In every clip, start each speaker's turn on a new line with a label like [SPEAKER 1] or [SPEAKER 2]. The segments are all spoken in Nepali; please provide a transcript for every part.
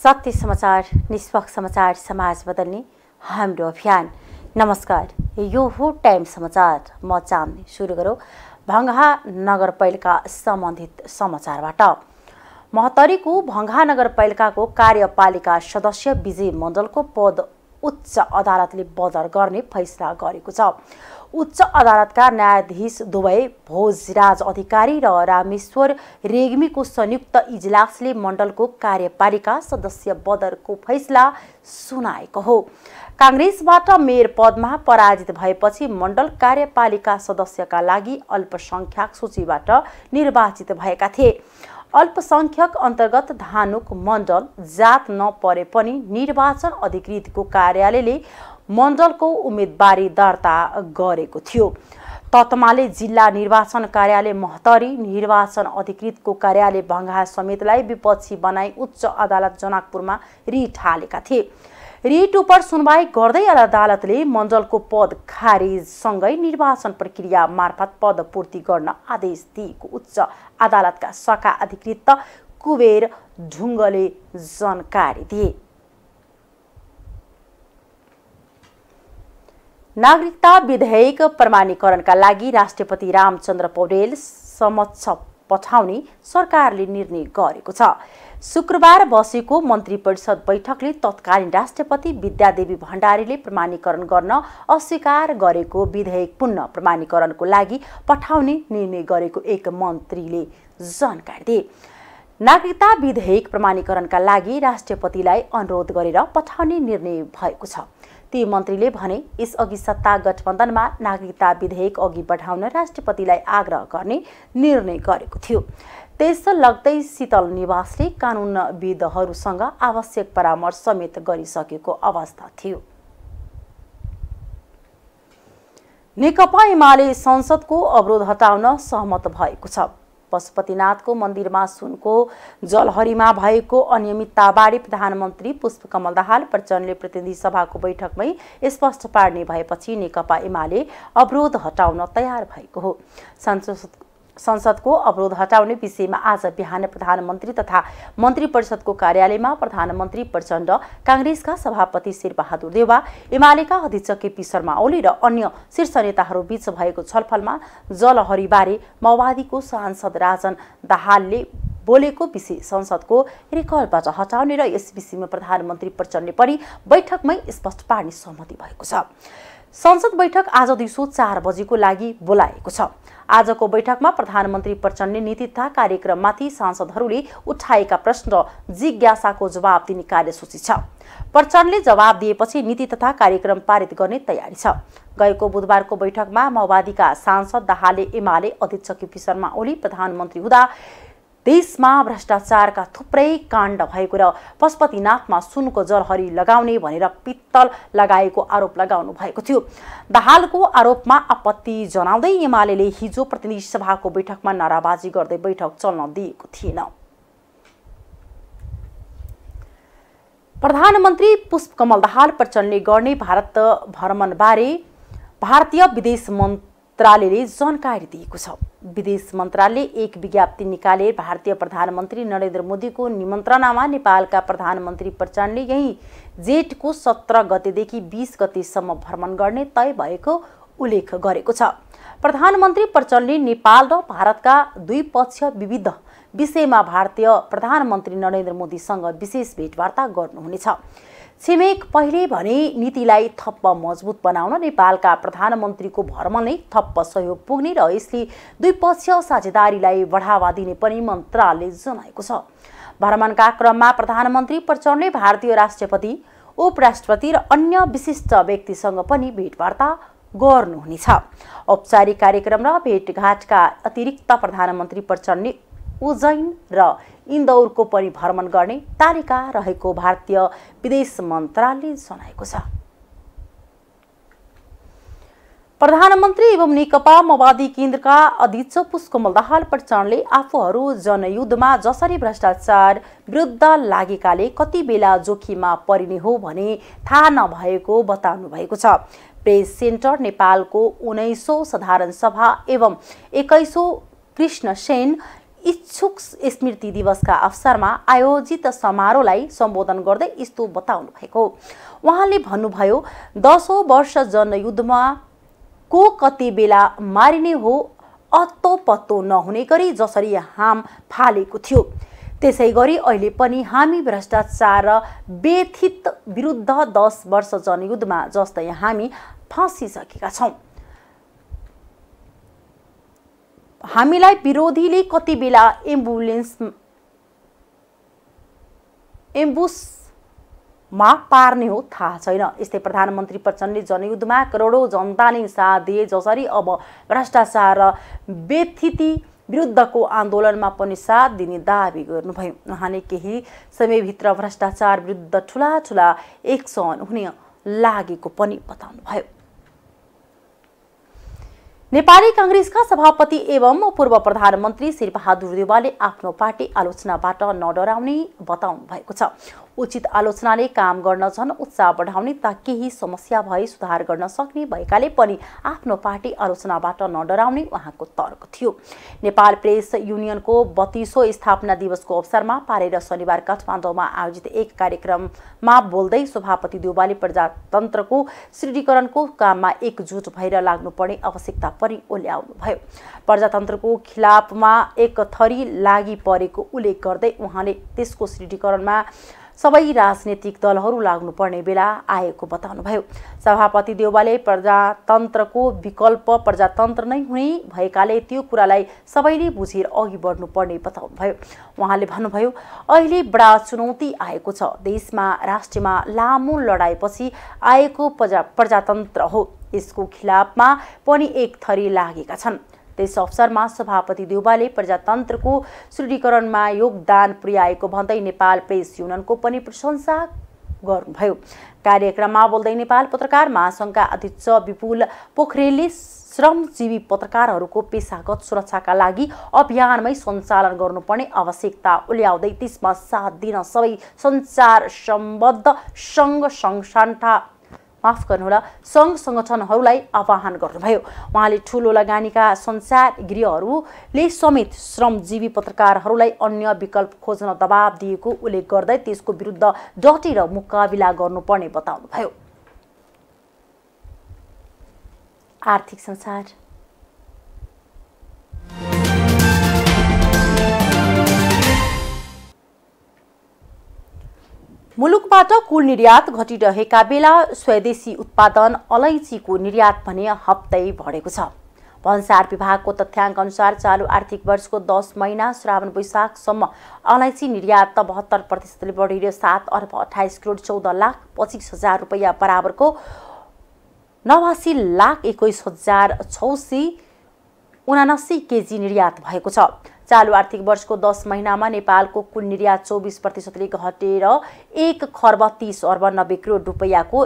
[SPEAKER 1] सत्य समाचार निष्पक्ष समाचार समाज बदल्ने हाम्रो अभियान नमस्कार यो हो टाइम समाचार म चाँदनी सुरु गरौँ भङ्घा नगरपालिका सम्बन्धित समाचारबाट महतरीको भङ्गा नगरपालिकाको कार्यपालिका सदस्य विजय मण्डलको पद उच्च अदालतले बदर गर्ने फैसला गरेको छ उच्च अदालतका न्यायाधीश दुवै भोजराज अधिकारी र रामेश्वर रेग्मीको संयुक्त इजलासले मण्डलको कार्यपालिका सदस्य बदरको फैसला सुनाएको हो काङ्ग्रेसबाट मेयर पदमा पराजित भएपछि मण्डल कार्यपालिका सदस्यका लागि अल्पसङ्ख्यक सूचीबाट निर्वाचित भएका थिए अल्पसङ्ख्यक अन्तर्गत धानुक मण्डल जात नपरे पनि निर्वाचन अधिकृतको कार्यालयले मण्डलको उम्मेदवारी दर्ता गरेको थियो ततमाले जिल्ला निर्वाचन कार्यालय महतरी निर्वाचन अधिकृतको कार्यालय भङ्गा समेतलाई विपक्षी बनाई उच्च अदालत जनकपुरमा रिट हालेका थिए रिट उप सुनवाई गर्दै अदालतले मण्डलको पद खारेजसँगै निर्वाचन प्रक्रिया मार्फत पद पूर्ति गर्न आदेश दिएको उच्च अदालतका शाखा अधिकृत कुबेर ढुङ्गले जानकारी दिए नागरिकता विधेयक प्रमाणीकरणका लागि राष्ट्रपति रामचन्द्र पौडेल समक्ष पठाउने सरकारले निर्णय गरेको छ शुक्रबार बसेको मन्त्री परिषद बैठकले तत्कालीन राष्ट्रपति विद्यादेवी भण्डारीले प्रमाणीकरण गर्न अस्वीकार गरेको विधेयक पुनः प्रमाणीकरणको लागि पठाउने निर्णय गरेको एक मन्त्रीले जानकारी दिए नागरिकता विधेयक प्रमाणीकरणका लागि राष्ट्रपतिलाई अनुरोध गरेर पठाउने निर्णय भएको छ ती मन्त्रीले भने यसअघि सत्ता गठबन्धनमा नागरिकता विधेयक अघि बढाउन राष्ट्रपतिलाई आग्रह गर्ने निर्णय गरेको थियो त्यस लग्दै शीतल निवासले कानुनविदहरूसँग आवश्यक परामर्श समेत गरिसकेको अवस्था थियो नेकपा एमाले संसदको अवरोध हटाउन सहमत भएको छ पशुपतिनाथको मन्दिरमा सुनको जलहरीमा भएको अनियमितताबारे प्रधानमन्त्री पुष्पकमल दाहाल प्रचण्डले प्रतिनिधि सभाको बैठकमै स्पष्ट पार्ने भएपछि नेकपा एमाले अवरोध हटाउन तयार भएको हो संसद संसदको अवरोध हटाउने विषयमा आज बिहान प्रधानमन्त्री तथा मन्त्री परिषदको कार्यालयमा प्रधानमन्त्री प्रचण्ड काङ्ग्रेसका सभापति शेरबहादुर देवा एमालेका अध्यक्ष केपी शर्मा ओली र अन्य शीर्ष नेताहरू बीच भएको छलफलमा जलहरीबारे माओवादीको सांसद राजन दाहालले बोलेको विषय संसदको रेकर्डबाट हटाउने र यस विषयमा प्रधानमन्त्री प्रचण्डले पनि बैठकमै स्पष्ट पार्ने सहमति भएको छ संसद बैठक आज दिउँसो चार बजेको लागि बोलाएको छ आजको बैठकमा प्रधानमन्त्री प्रचण्डले नीति तथा कार्यक्रममाथि सांसदहरूले उठाएका प्रश्न जिज्ञासाको जवाब दिने कार्यसूची छ प्रचण्डले जवाब दिएपछि नीति तथा कार्यक्रम पारित गर्ने तयारी छ गएको बुधबारको बैठकमा माओवादीका सांसद दाहाले एमाले अध्यक्ष केपी शर्मा ओली प्रधानमन्त्री हुँदा देशमा भ्रष्टाचारका थुप्रै काण्ड भएको र पशुपतिनाथमा सुनको जलहरी लगाउने भनेर पित्तल लगाएको आरोप लगाउनु भएको थियो दाहालको आरोपमा आपत्ति जनाउँदै एमाले हिजो प्रतिनिधि सभाको बैठकमा नाराबाजी गर्दै बैठक चल्न दिएको थिएन प्रधानमन्त्री पुष्पकमल दाहाल प्रचण्डले गर्ने भारत भ्रमणबारे भारतीय विदेश मन्त्री मन्त्रालयले जानकारी दिएको छ विदेश मन्त्रालयले एक विज्ञप्ति निकाले भारतीय प्रधानमन्त्री नरेन्द्र मोदीको निमन्त्रणामा नेपालका प्रधानमन्त्री प्रचण्डले यही जेठको सत्र गतेदेखि बिस गतेसम्म भ्रमण गर्ने तय भएको उल्लेख गरेको छ प्रधानमन्त्री प्रचण्डले नेपाल र भारतका द्विपक्षीय विविध विषयमा भारतीय प्रधानमन्त्री नरेन्द्र मोदीसँग विशेष भेटवार्ता गर्नुहुनेछ छिमेक पहिले भने नीतिलाई थप्प मजबुत बनाउन नेपालका प्रधानमन्त्रीको भ्रम नै थप्प सहयोग पुग्ने र यसले द्विपक्षीय साझेदारीलाई बढावा दिने पनि मन्त्रालयले जनाएको छ भ्रमणका क्रममा प्रधानमन्त्री प्रचण्डले भारतीय राष्ट्रपति उपराष्ट्रपति र अन्य विशिष्ट व्यक्तिसँग पनि भेटवार्ता गर्नुहुनेछ औपचारिक कार्यक्रम र भेटघाटका अतिरिक्त प्रधानमन्त्री प्रचण्डले उज्जैन र इन्दौरको पनि भ्रमण गर्ने तालिका रहेको भारतीय विदेश मन्त्रालयले जनाएको छ प्रधानमन्त्री एवं नेकपा माओवादी केन्द्रका अध्यक्ष पुष्कमल दाहाल प्रचण्डले आफूहरू जनयुद्धमा जसरी भ्रष्टाचार विरुद्ध लागेकाले कति बेला जोखिममा परिने हो भने थाहा नभएको बताउनु भएको छ प्रेस सेन्टर नेपालको उन्नाइसौँ साधारण सभा एवं एक्काइसौँ कृष्ण सेन इच्छुक स्मृति दिवसका अवसरमा आयोजित समारोहलाई सम्बोधन गर्दै यस्तो बताउनु भएको उहाँले भन्नुभयो दसौँ वर्ष जनयुद्धमा को कति बेला मारिने हो अत्तो पत्तो नहुने गरी जसरी हाम फालेको थियो त्यसै गरी अहिले पनि हामी भ्रष्टाचार र व्यथित विरुद्ध दस वर्ष जनयुद्धमा जस्तै हामी फँसिसकेका छौँ हामीलाई विरोधीले कति बेला एम्बुलेन्स एम्बुसमा पार्ने हो थाहा छैन यस्तै प्रधानमन्त्री प्रचण्डले जनयुद्धमा करोडौँ जनताले साथ दिए जसरी अब भ्रष्टाचार र व्यथिति विरुद्धको आन्दोलनमा पनि साथ दिने दावी गर्नुभयो उहाँले केही समयभित्र भ्रष्टाचार विरुद्ध ठुला ठुला एक्सन हुने लागेको पनि बताउनुभयो नेपाली काङ्ग्रेसका सभापति एवं पूर्व प्रधानमन्त्री शेरबहादुर देवालले आफ्नो पार्टी आलोचनाबाट नडराउने बताउनु भएको छ उचित आलोचनाले काम गर्न झन् उत्साह बढाउने त केही समस्या भए सुधार गर्न सक्ने भएकाले पनि आफ्नो पार्टी आलोचनाबाट नडराउने उहाँको तर्क थियो नेपाल प्रेस युनियनको बत्तीसौँ स्थापना दिवसको अवसरमा पारेर शनिबार काठमाडौँमा आयोजित एक कार्यक्रममा बोल्दै सभापति देउबाले प्रजातन्त्रको सुदृढीकरणको काममा एकजुट भएर लाग्नुपर्ने आवश्यकता पनि भयो प्रजातन्त्रको खिलाफमा एक थरी लागि परेको उल्लेख गर्दै उहाँले त्यसको सुदृढीकरणमा सबै राजनीतिक दलहरू लाग्नुपर्ने बेला आएको बताउनुभयो सभापति देउवाले प्रजातन्त्रको विकल्प प्रजातन्त्र नै हुने भएकाले त्यो कुरालाई सबैले बुझेर अघि बढ्नुपर्ने बताउनुभयो उहाँले भन्नुभयो अहिले बडा चुनौती आएको छ देशमा राष्ट्रमा लामो लडाइपछि आएको प्रजा प्रजातन्त्र हो यसको खिलाफमा पनि एक थरी लागेका छन् त्यस अवसरमा सभापति देउबाले प्रजातन्त्रको सुदृढीकरणमा योगदान पुर्याएको भन्दै नेपाल प्रेस युनियनको पनि प्रशंसा गर्नुभयो कार्यक्रममा बोल्दै नेपाल पत्रकार महासङ्घका अध्यक्ष विपुल पोखरेलले श्रमजीवी पत्रकारहरूको पेसागत सुरक्षाका लागि अभियानमै सञ्चालन गर्नुपर्ने आवश्यकता उल्याउँदै त्यसमा साथ दिन सबै सञ्चार सम्बद्ध सङ्घ संस्था माफ गर्नुहोला सङ्घ सङ्गठनहरूलाई आह्वान गर्नुभयो उहाँले ठुलो लगानीका संसार गृहहरूले समेत श्रमजीवी पत्रकारहरूलाई अन्य विकल्प खोज्न दबाब दिएको उल्लेख गर्दै त्यसको विरुद्ध डटेर मुकाबिला गर्नुपर्ने बताउनुभयो आर्थिक संसार मुलुकबाट कुल निर्यात घटिरहेका बेला स्वदेशी उत्पादन अलैँचीको निर्यात भने हप्तै बढेको छ भन्सार विभागको तथ्याङ्क अनुसार चालु आर्थिक वर्षको दस महिना श्रावण वैशाखसम्म अलैँची निर्यात त बहत्तर प्रतिशतले बढेर सात अर्ब अठाइस करोड चौध लाख पच्चिस हजार रुपियाँ बराबरको नवासी लाख एक्काइस हजार छ सय उनासी केजी निर्यात भएको छ चालु आर्थिक वर्षको दस महिनामा नेपालको कुल निर्यात चौबिस प्रतिशतले घटेर एक खर्ब तिस अर्ब नब्बे करोड रुपियाँको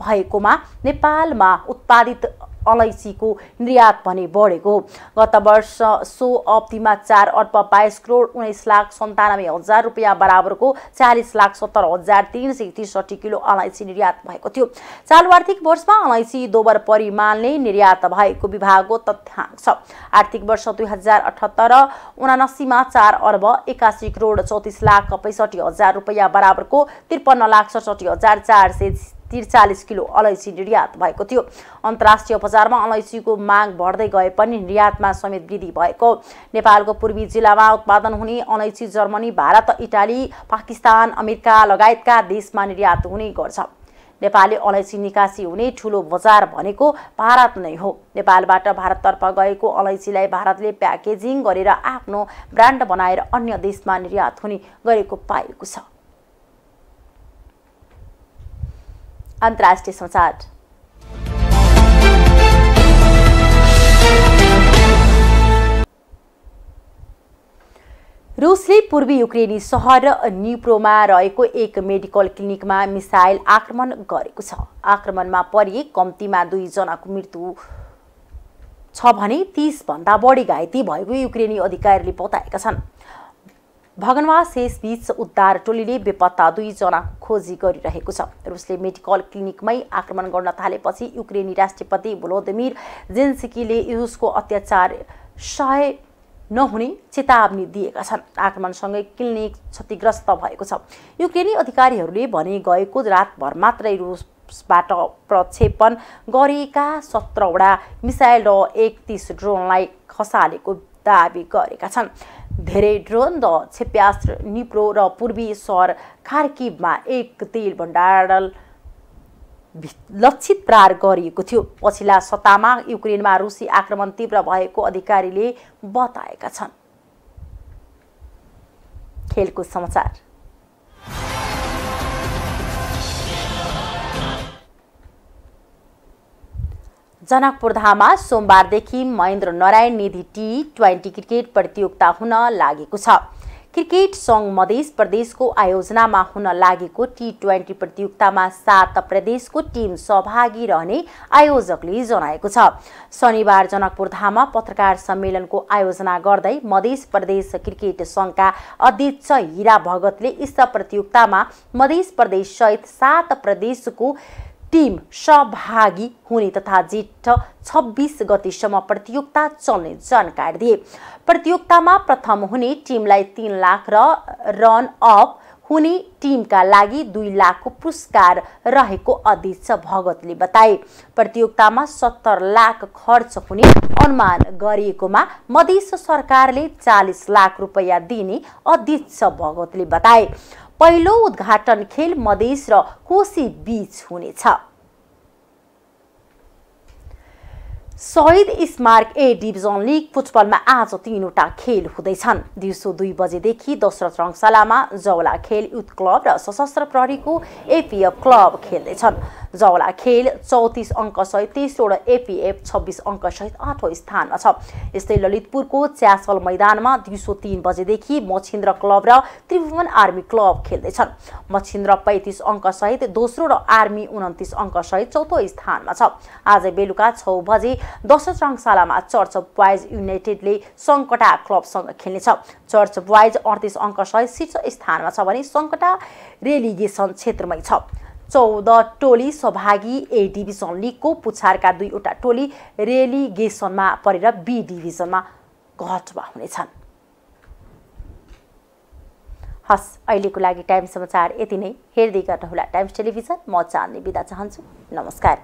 [SPEAKER 1] भएकोमा नेपालमा उत्पादित अलैँचीको निर्यात भने बढेको गत वर्ष सो अवधिमा चार अर्ब बाइस करोड उन्नाइस लाख सन्तानब्बे हजार रुपियाँ बराबरको चालिस लाख सत्तर हजार तिन सय त्रिसठी किलो अलैँची निर्यात भएको थियो चालु आर्थिक वर्षमा अलैँची दोबर परिमाणले निर्यात भएको विभागको तथ्याङ्क छ आर्थिक वर्ष दुई हजार अठहत्तर उनासीमा चार अर्ब एकासी करोड चौतिस लाख पैँसठी हजार रुपियाँ बराबरको त्रिपन्न लाख सडसठी हजार चार सय त्रिचालिस किलो अलैँची निर्यात भएको थियो अन्तर्राष्ट्रिय बजारमा अलैँचीको माग बढ्दै गए पनि निर्यातमा समेत वृद्धि भएको नेपालको पूर्वी जिल्लामा उत्पादन हुने अलैँची Germany Bharat Italy Pakistan America लगायतका देशमा निर्यात हुने गर्छ नेपाली अलैँची निकासी हुने ठुलो बजार भनेको भारत नै हो नेपालबाट भारततर्फ गएको अलैँचीलाई भारतले प्याकेजिङ गरेर आफ्नो ब्रान्ड बनाएर अन्य देशमा निर्यात हुने गरेको पाएको छ अन्तर्राष्ट्रिय समाचार रुसले पूर्वी युक्रेनी सहर न्युप्रोमा रहेको एक मेडिकल क्लिनिकमा मिसाइल आक्रमण गरेको छ आक्रमणमा परिए कम्तीमा दुईजनाको मृत्यु छ भने तिसभन्दा बढी घाइते भएको युक्रेनी अधिकारीले बताएका छन् भगनवास बीच उद्धार टोलीले बेपत्ता दुईजना खोजी गरिरहेको छ रुसले मेडिकल क्लिनिकमै आक्रमण गर्न थालेपछि युक्रेनी राष्ट्रपति भ्लोदिमिर जेन्सिकीले रुसको अत्याचार सहाय नहुने चेतावनी दिएका छन् आक्रमणसँगै क्लिनिक क्षतिग्रस्त भएको छ युक्रेनी अधिकारीहरूले भने गएको रातभर मात्रै रुसबाट प्रक्षेपण गरेका सत्रवटा मिसाइल र एकतिस ड्रोनलाई खसालेको दावी गरेका छन् धेरै ड्रोन र छेप्यास्त्र निप्रो र पूर्वी सहर खार्किबमा एक तेल भण्डार लक्षित प्रार गरिएको थियो पछिल्ला सत्तामा युक्रेनमा रुसी आक्रमण तीव्र भएको अधिकारीले बताएका छन् खेलकुद समाचार जनकपुरधामा सोमबारदेखि Mahendra Narayan Nidhi T twenty cricket प्रतियोगिता हुन लागेको छ क्रिकेट सङ्घ मधेस प्रदेशको आयोजनामा हुन लागेको टी ट्वेन्टी प्रतियोगितामा सात प्रदेशको टिम सहभागी रहने आयोजकले जनाएको छ शनिबार जनकपुरधाममा पत्रकार सम्मेलनको आयोजना गर्दै मधेस प्रदेश क्रिकेट सङ्घका अध्यक्ष हिरा भगतले यस प्रतियोगितामा मधेस सहित सात प्रदेशको टिम सहभागी हुने तथा जेठ छब्बिस गतिसम्म प्रतियोगिता चल्ने जानकारी दिए प्रतियोगितामा प्रथम हुने टिमलाई तिन लाख र रन अफ हुने टिमका लागि दुई लाखको पुरस्कार रहेको अध्यक्ष भगतले बताए प्रतियोगितामा सत्तर लाख खर्च हुने अनुमान गरिएकोमा मधेस सरकारले चालिस लाख रुपियाँ दिने अध्यक्ष भगतले बताए पहिलो उद्घाटन खेल मधेस र कोशी बीच हुनेछ सहिद स्मार्क ए डिभिजन लिग फुटबलमा आज तिनवटा खेल हुँदैछन् दिउँसो दुई बजेदेखि दशरथ रङशालामा जौला खेल युथ क्लब र सशस्त्र प्रहरीको एपिएफ क्लब खेल्दैछन् जवला खेल चौतिस अङ्कसहित तेस्रोवटा एपिएफ छब्बिस अङ्कसहित आठौँ स्थानमा छ यस्तै ललितपुरको च्यासल मैदानमा दिउँसो तिन बजेदेखि मछिन्द्र क्लब र त्रिभुवन आर्मी क्लब खेल्दैछन् मछिन्द्र पैँतिस अङ्कसहित दोस्रो र आर्मी उन्तिस अङ्कसहित चौथो स्थानमा छ आज बेलुका छ बजे रङशालामा चर्च बोइज युनाइटेडले सङ्कटा क्लबसँग खेल्नेछ चर्च बोइज अडतिस अङ्कसहित शीर्ष स्थानमा छ भने सङ्कटा रेलिगेसन क्षेत्रमै छ चौध टोली सहभागी ए डिभिजन लिगको पुछारका दुईवटा टोली रेलिगेसनमा परेर बी डिभिजनमा घटमा हुनेछन् हस् अहिलेको लागि टाइम समाचार यति नै हेर्दै गर्नुहोला टाइम्स टेलिभिजन म चाहने बिदा चाहन्छु नमस्कार